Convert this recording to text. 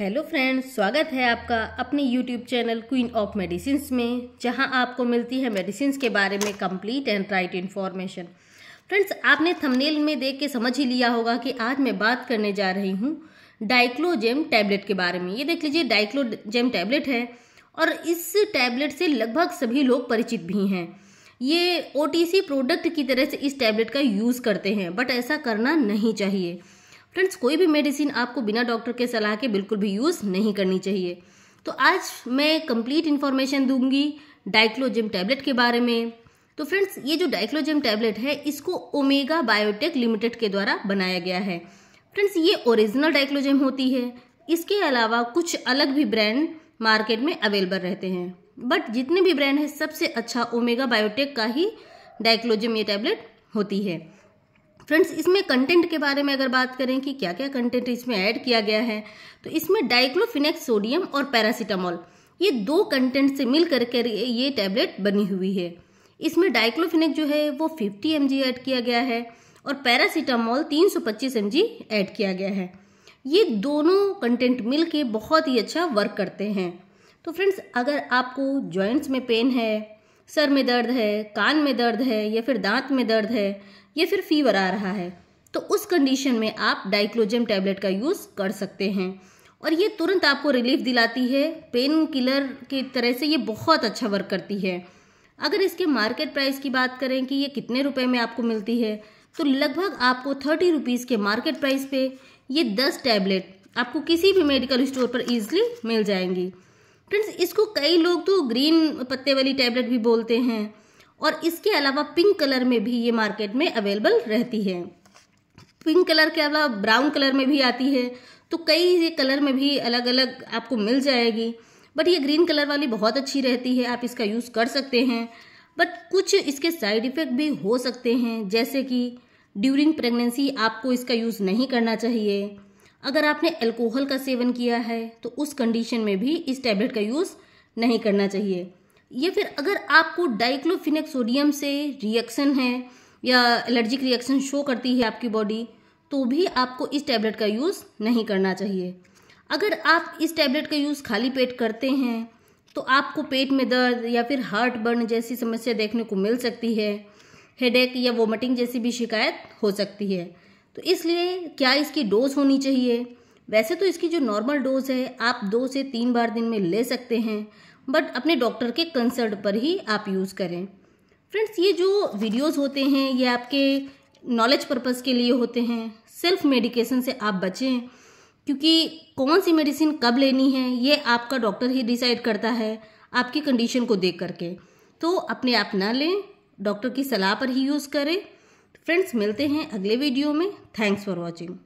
hello friends स्वागत है आपका अपने YouTube channel queen of medicine में जहां आपको मिलती है मेडिसिन के बारे में complete and right information friends आपने थंबनेल में देख के समझ ही लिया होगा कि आज मैं बात करने जा रही हूं डाइक्लोजेम टैबलेट के बारे में ये देख लीजिए डाइक्लोजेम टैबलेट है और इस टैबलेट से लगभग सभी लोग परिचित भी हैं ये ओ प्रोडक्ट की तरह से इस टैबलेट का यूज़ करते हैं बट ऐसा करना नहीं चाहिए फ्रेंड्स कोई भी मेडिसिन आपको बिना डॉक्टर के सलाह के बिल्कुल भी यूज़ नहीं करनी चाहिए तो आज मैं कंप्लीट इन्फॉर्मेशन दूंगी डाइक्लोजिम टैबलेट के बारे में तो फ्रेंड्स ये जो डाइक्लोजिम टैबलेट है इसको ओमेगा बायोटेक लिमिटेड के द्वारा बनाया गया है फ्रेंड्स ये ओरिजिनल डाइक्लोजिम होती है इसके अलावा कुछ अलग भी ब्रांड मार्केट में अवेलेबल रहते हैं बट जितने भी ब्रांड है सबसे अच्छा ओमेगा बायोटेक का ही डाइक्लोजिम ये टैबलेट होती है फ्रेंड्स इसमें कंटेंट के बारे में अगर बात करें कि क्या क्या कंटेंट इसमें ऐड किया गया है तो इसमें डाइक्लोफिनेक्स सोडियम और पैरासीटामोल ये दो कंटेंट से मिल कर ये टैबलेट बनी हुई है इसमें डाइक्लोफिनेक जो है वो 50 एम ऐड किया गया है और पैरासीटामॉल 325 एम ऐड किया गया है ये दोनों कंटेंट मिल के बहुत ही अच्छा वर्क करते हैं तो फ्रेंड्स अगर आपको जॉइंट्स में पेन है सर में दर्द है कान में दर्द है या फिर दांत में दर्द है या फिर फीवर आ रहा है तो उस कंडीशन में आप डाइक्लोजम टैबलेट का यूज़ कर सकते हैं और ये तुरंत आपको रिलीफ दिलाती है पेन किलर की तरह से ये बहुत अच्छा वर्क करती है अगर इसके मार्केट प्राइस की बात करें कि ये कितने रुपए में आपको मिलती है तो लगभग आपको थर्टी रुपीज़ के मार्केट प्राइस पे ये दस टैबलेट आपको किसी भी मेडिकल स्टोर पर ईजिली मिल जाएंगी फ्रेंड्स इसको कई लोग तो ग्रीन पत्ते वाली टैबलेट भी बोलते हैं और इसके अलावा पिंक कलर में भी ये मार्केट में अवेलेबल रहती है पिंक कलर के अलावा ब्राउन कलर में भी आती है तो कई ये कलर में भी अलग अलग आपको मिल जाएगी बट ये ग्रीन कलर वाली बहुत अच्छी रहती है आप इसका यूज़ कर सकते हैं बट कुछ इसके साइड इफ़ेक्ट भी हो सकते हैं जैसे कि ड्यूरिंग प्रेगनेंसी आपको इसका यूज़ नहीं करना चाहिए अगर आपने अल्कोहल का सेवन किया है तो उस कंडीशन में भी इस टैबलेट का यूज़ नहीं करना चाहिए या फिर अगर आपको डाइक्लोफिनक सोडियम से रिएक्शन है या एलर्जिक रिएक्शन शो करती है आपकी बॉडी तो भी आपको इस टैबलेट का यूज़ नहीं करना चाहिए अगर आप इस टैबलेट का यूज़ खाली पेट करते हैं तो आपको पेट में दर्द या फिर हार्ट बर्न जैसी समस्या देखने को मिल सकती है हेडेक या वोमिटिंग जैसी भी शिकायत हो सकती है तो इसलिए क्या इसकी डोज होनी चाहिए वैसे तो इसकी जो नॉर्मल डोज है आप दो से तीन बार दिन में ले सकते हैं बट अपने डॉक्टर के कंसर्ट पर ही आप यूज़ करें फ्रेंड्स ये जो वीडियोस होते हैं ये आपके नॉलेज पर्पज़ के लिए होते हैं सेल्फ मेडिकेशन से आप बचें क्योंकि कौन सी मेडिसिन कब लेनी है ये आपका डॉक्टर ही डिसाइड करता है आपकी कंडीशन को देख करके तो अपने आप ना लें डॉक्टर की सलाह पर ही यूज़ करें फ्रेंड्स मिलते हैं अगले वीडियो में थैंक्स फॉर वॉचिंग